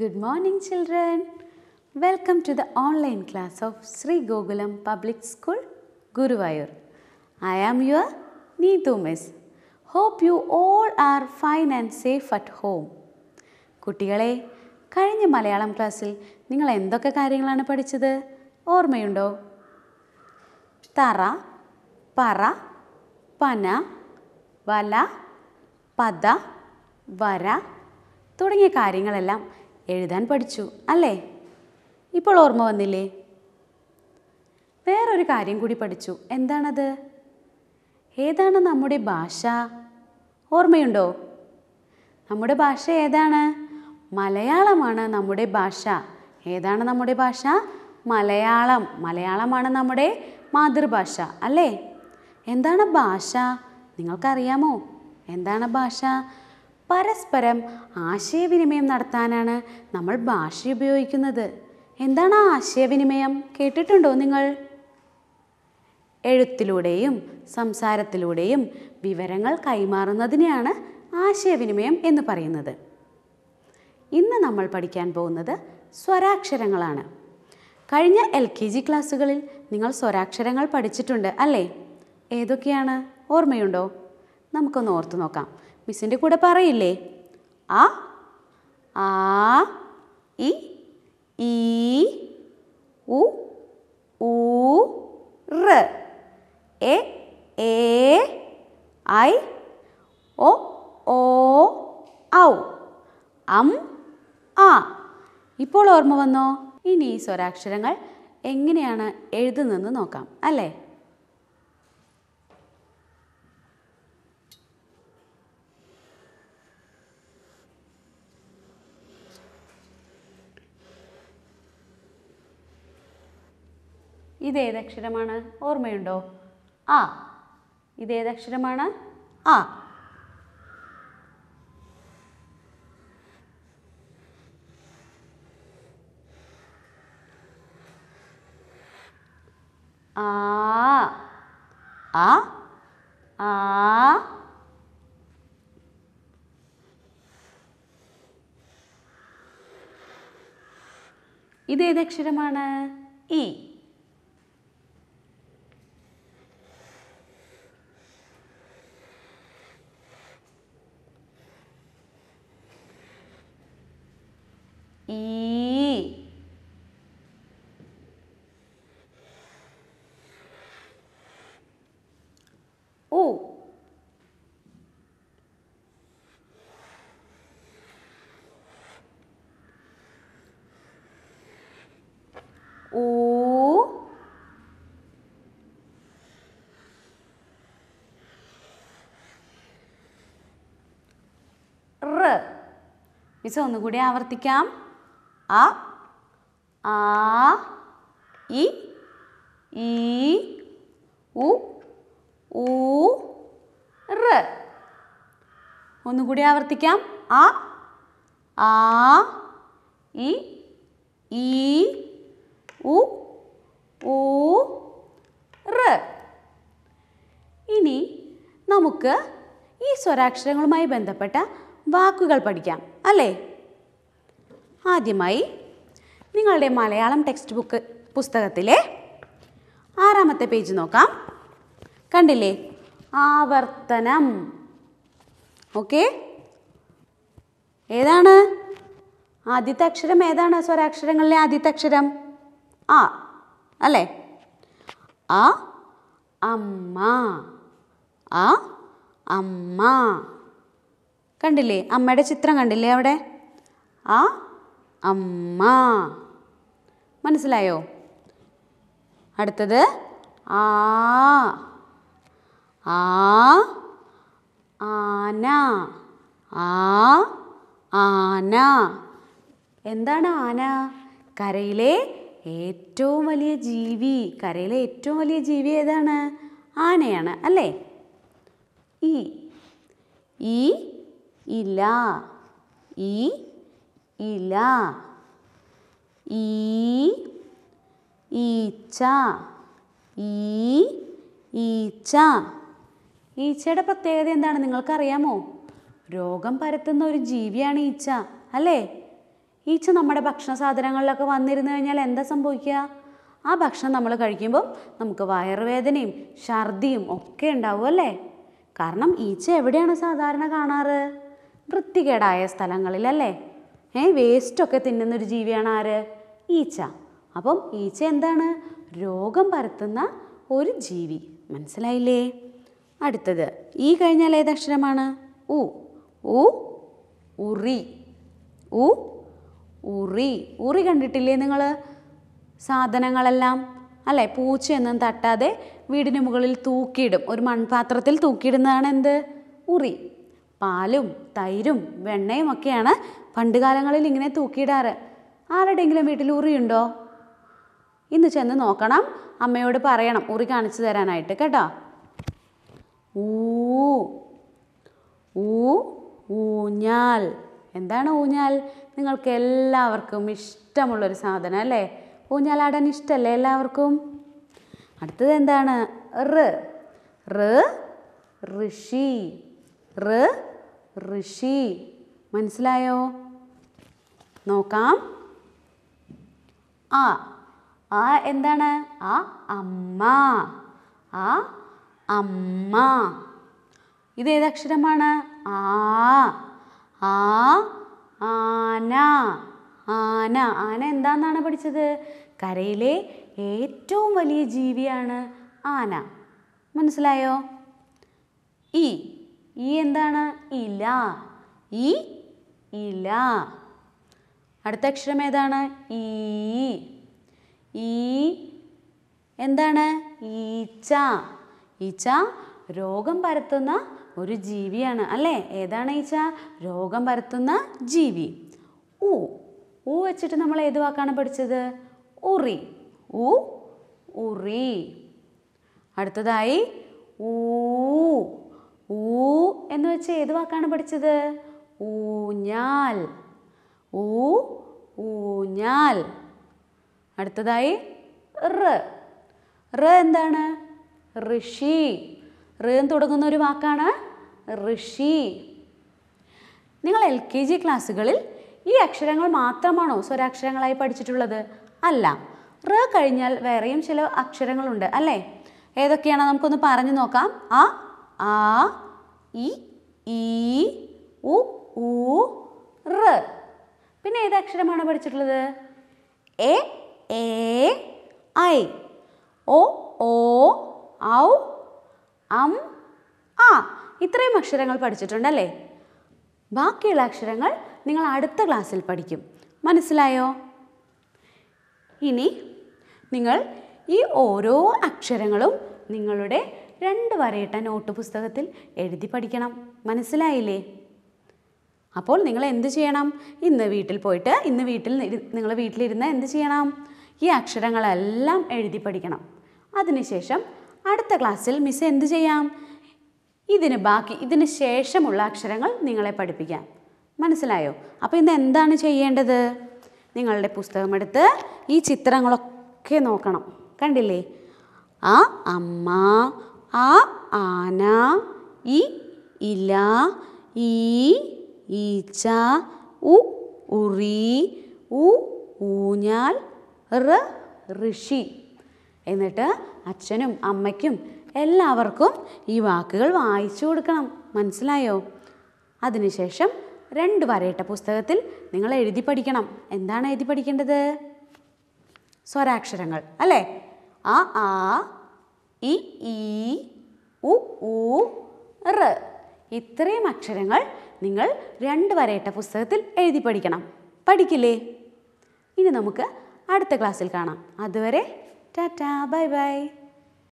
Good morning children. Welcome to the online class of Sri Gogulam Public School, Guruvayur. I am your Neetu Miss. Hope you all are fine and safe at home. കുട്ടികളെ കഴിഞ്ഞ മലയാളം ക്ലാസ്സിൽ നിങ്ങൾ എന്തൊക്കെ കാര്യങ്ങളാണ് പഠിച്ചത് ഓർമ്മയുണ്ടോ തറ പറ പന വല പദ വര തുടങ്ങിയ കാര്യങ്ങളെല്ലാം എഴുതാൻ പഠിച്ചു അല്ലേ ഇപ്പോൾ ഓർമ്മ വന്നില്ലേ വേറൊരു കാര്യം കൂടി പഠിച്ചു എന്താണത് ഏതാണ് നമ്മുടെ ഭാഷ ഓർമ്മയുണ്ടോ നമ്മുടെ ഭാഷ ഏതാണ് മലയാളമാണ് നമ്മുടെ ഭാഷ ഏതാണ് നമ്മുടെ ഭാഷ മലയാളം മലയാളമാണ് നമ്മുടെ മാതൃഭാഷ അല്ലേ എന്താണ് ഭാഷ നിങ്ങൾക്കറിയാമോ എന്താണ് ഭാഷ പരസ്പരം ആശയവിനിമയം നടത്താനാണ് നമ്മൾ ഭാഷ ഉപയോഗിക്കുന്നത് എന്താണ് ആശയവിനിമയം കേട്ടിട്ടുണ്ടോ നിങ്ങൾ എഴുത്തിലൂടെയും സംസാരത്തിലൂടെയും വിവരങ്ങൾ കൈമാറുന്നതിനെയാണ് ആശയവിനിമയം എന്ന് പറയുന്നത് ഇന്ന് നമ്മൾ പഠിക്കാൻ പോകുന്നത് സ്വരാക്ഷരങ്ങളാണ് കഴിഞ്ഞ എൽ കെ ജി ക്ലാസ്സുകളിൽ നിങ്ങൾ സ്വരാക്ഷരങ്ങൾ പഠിച്ചിട്ടുണ്ട് അല്ലേ ഏതൊക്കെയാണ് ഓർമ്മയുണ്ടോ നമുക്കൊന്ന് ഓർത്തു നോക്കാം മിസ്സിൻ്റെ കൂടെ പറയില്ലേ ആ ആ ഇ ഈ ഉ ഊ റ എ എ ഐ ഒ ഓ ഔ അം ആ ഇപ്പോൾ ഓർമ്മ വന്നോ ഇനി ഈ സ്വരാക്ഷരങ്ങൾ എങ്ങനെയാണ് എഴുതുന്നതെന്ന് നോക്കാം അല്ലേ ഇതേത് അക്ഷരമാണ് ഓർമ്മയുണ്ടോ ആ ഇതേത് അക്ഷരമാണ് ആ ആ ആ ആ ഇതേത് അക്ഷരമാണ് ഇ മിസ് ഒന്നുകൂടി ആവർത്തിക്കാം അ ആ ഇ ഈ ഉ ഊ റ ഒന്നുകൂടി ആവർത്തിക്കാം അ ആ ഇ ഈ ഉ ഊ റ ഇനി നമുക്ക് ഈ സ്വരാക്ഷരങ്ങളുമായി ബന്ധപ്പെട്ട വാക്കുകൾ പഠിക്കാം അല്ലേ ആദ്യമായി നിങ്ങളുടെ മലയാളം ടെക്സ്റ്റ് ബുക്ക് പുസ്തകത്തിലെ ആറാമത്തെ പേജ് നോക്കാം കണ്ടില്ലേ ആവർത്തനം ഓക്കെ ഏതാണ് ആദ്യത്തെ അക്ഷരം ഏതാണ് സ്വരാക്ഷരങ്ങളിലെ ആദ്യത്തെ അക്ഷരം ആ അല്ലേ ആ അമ്മ ആ അമ്മ കണ്ടില്ലേ അമ്മയുടെ ചിത്രം കണ്ടില്ലേ അവിടെ ആ അമ്മ മനസ്സിലായോ അടുത്തത് ആ ആ ആന ആ ആന എന്താണ് ആന കരയിലെ ഏറ്റവും വലിയ ജീവി കരയിലെ ഏറ്റവും വലിയ ജീവി ഏതാണ് ആനയാണ് അല്ലേ ഈ ഈ ഇല ഈ ഇല ഈ ഈച്ച ഈ ഈച്ച ഈച്ചയുടെ പ്രത്യേകത എന്താണ് നിങ്ങൾക്കറിയാമോ രോഗം പരത്തുന്ന ഒരു ജീവിയാണ് ഈച്ച അല്ലേ ഈച്ച നമ്മുടെ ഭക്ഷണ സാധനങ്ങളിലൊക്കെ വന്നിരുന്നു കഴിഞ്ഞാൽ എന്താ സംഭവിക്കുക ആ ഭക്ഷണം നമ്മൾ കഴിക്കുമ്പം നമുക്ക് വയറുവേദനയും ഛർദിയും ഒക്കെ ഉണ്ടാവും അല്ലേ കാരണം ഈച്ച എവിടെയാണ് സാധാരണ കാണാറ് വൃത്തികേടായ സ്ഥലങ്ങളിലല്ലേ ഏ വേസ്റ്റൊക്കെ തിന്നുന്നൊരു ജീവിയാണ് ആര് ഈച്ച അപ്പം ഈച്ച എന്താണ് രോഗം പരത്തുന്ന ഒരു ജീവി മനസ്സിലായില്ലേ അടുത്തത് ഈ കഴിഞ്ഞാൽ ഏതക്ഷരമാണ് ഉ ഉ ഉറി ഉ ഉറി ഉറി കണ്ടിട്ടില്ലേ നിങ്ങൾ സാധനങ്ങളെല്ലാം അല്ലേ പൂച്ചയൊന്നും തട്ടാതെ വീടിന് മുകളിൽ തൂക്കിയിടും ഒരു മൺപാത്രത്തിൽ തൂക്കിയിടുന്നതാണ് എന്ത് ഉറി പാലും തൈരും വെണ്ണയും ഒക്കെയാണ് പണ്ട് കാലങ്ങളിൽ ഇങ്ങനെ തൂക്കിയിടാറ് ആരുടെയെങ്കിലും വീട്ടിൽ ഉറിയുണ്ടോ ഇന്ന് ചെന്ന് നോക്കണം അമ്മയോട് പറയണം ഉറി കാണിച്ചു തരാനായിട്ട് കേട്ടോ ഊ ഊ ഊഞ്ഞാൽ എന്താണ് ഊഞ്ഞാൽ നിങ്ങൾക്ക് എല്ലാവർക്കും ഇഷ്ടമുള്ളൊരു സാധനം അല്ലേ ഊഞ്ഞാലാടാൻ ഇഷ്ടമല്ലേ എല്ലാവർക്കും അടുത്തത് എന്താണ് റ് ഋഷി ഋ ഋഷി മനസ്സിലായോ നോക്കാം ആ ആ എന്താണ് ആ അമ്മ ആ അമ്മ ഇത് ഏതക്ഷരമാണ് ആ ആ ആന ആന ആന എന്താന്നാണ് പഠിച്ചത് കരയിലെ ഏറ്റവും വലിയ ജീവിയാണ് ആന മനസ്സിലായോ ഈ ഈ എന്താണ് ഇല ഈ ഇല അടുത്ത അക്ഷരം ഏതാണ് ഈ ഈ എന്താണ് ഈച്ച ഈച്ച രോഗം പരത്തുന്ന ഒരു ജീവിയാണ് അല്ലേ ഏതാണ് ഈച്ച രോഗം പരത്തുന്ന ജീവി ഊ ഊ വെച്ചിട്ട് നമ്മൾ ഏത് വാക്കാണ് പഠിച്ചത് ഉറി ഊ ഉറി അടുത്തതായി ഊ ഊ എന്ന് വെച്ച് ഏത് വാക്കാണ് പഠിച്ചത് ഊഞ്ഞാൽ ഊ ഊഞ്ഞാൽ അടുത്തതായി റ് റ് എന്താണ് ഋഷി റ എന്ന് തുടങ്ങുന്ന ഒരു വാക്കാണ് ഋഷി നിങ്ങൾ എൽ കെ ജി ക്ലാസ്സുകളിൽ ഈ അക്ഷരങ്ങൾ മാത്രമാണോ സ്വരാക്ഷരങ്ങളായി പഠിച്ചിട്ടുള്ളത് അല്ല റ് കഴിഞ്ഞാൽ വേറെയും ചില അക്ഷരങ്ങളുണ്ട് അല്ലേ ഏതൊക്കെയാണോ നമുക്കൊന്ന് പറഞ്ഞു നോക്കാം ആ അ ഇ ഈ ഉ ഊ റ പിന്നെ ഏത് അക്ഷരമാണ് പഠിച്ചിട്ടുള്ളത് എ എ ഐ ഒ ഓ ഔ അം ആ ഇത്രയും അക്ഷരങ്ങൾ പഠിച്ചിട്ടുണ്ടല്ലേ ബാക്കിയുള്ള അക്ഷരങ്ങൾ നിങ്ങൾ അടുത്ത ക്ലാസ്സിൽ പഠിക്കും മനസ്സിലായോ ഇനി നിങ്ങൾ ഈ ഓരോ അക്ഷരങ്ങളും നിങ്ങളുടെ രണ്ട് വരയിട്ട നോട്ട് പുസ്തകത്തിൽ എഴുതി പഠിക്കണം മനസ്സിലായില്ലേ അപ്പോൾ നിങ്ങൾ എന്ത് ചെയ്യണം ഇന്ന് വീട്ടിൽ പോയിട്ട് ഇന്ന് വീട്ടിൽ നിങ്ങൾ വീട്ടിലിരുന്ന് എന്ത് ചെയ്യണം ഈ അക്ഷരങ്ങളെല്ലാം എഴുതി പഠിക്കണം അതിനുശേഷം അടുത്ത ക്ലാസ്സിൽ മിസ് എന്ത് ചെയ്യാം ഇതിന് ബാക്കി ഇതിന് ശേഷമുള്ള അക്ഷരങ്ങൾ നിങ്ങളെ പഠിപ്പിക്കാം മനസ്സിലായോ അപ്പോൾ ഇന്ന് എന്താണ് ചെയ്യേണ്ടത് നിങ്ങളുടെ പുസ്തകമെടുത്ത് ഈ ചിത്രങ്ങളൊക്കെ നോക്കണം കണ്ടില്ലേ ആ അമ്മ ആ ആന ഇ ഇല ഈ ഈച്ച ഉ ഉറി ഉ ഊഞ്ഞാൽ റ ഋഷി എന്നിട്ട് അച്ഛനും അമ്മയ്ക്കും എല്ലാവർക്കും ഈ വാക്കുകൾ വായിച്ചു കൊടുക്കണം മനസ്സിലായോ അതിനുശേഷം രണ്ട് വരയിട്ട പുസ്തകത്തിൽ നിങ്ങൾ എഴുതി പഠിക്കണം എന്താണ് എഴുതി പഠിക്കേണ്ടത് സ്വരാക്ഷരങ്ങൾ അല്ലേ ആ ആ ഇ ഈ ഉ ഊ റ ഇത്രയും അക്ഷരങ്ങൾ നിങ്ങൾ രണ്ട് വരയിട്ട പുസ്തകത്തിൽ എഴുതി പഠിക്കണം പഠിക്കില്ലേ ഇനി നമുക്ക് അടുത്ത ക്ലാസ്സിൽ കാണാം അതുവരെ ടാറ്റാ ബൈ ബൈ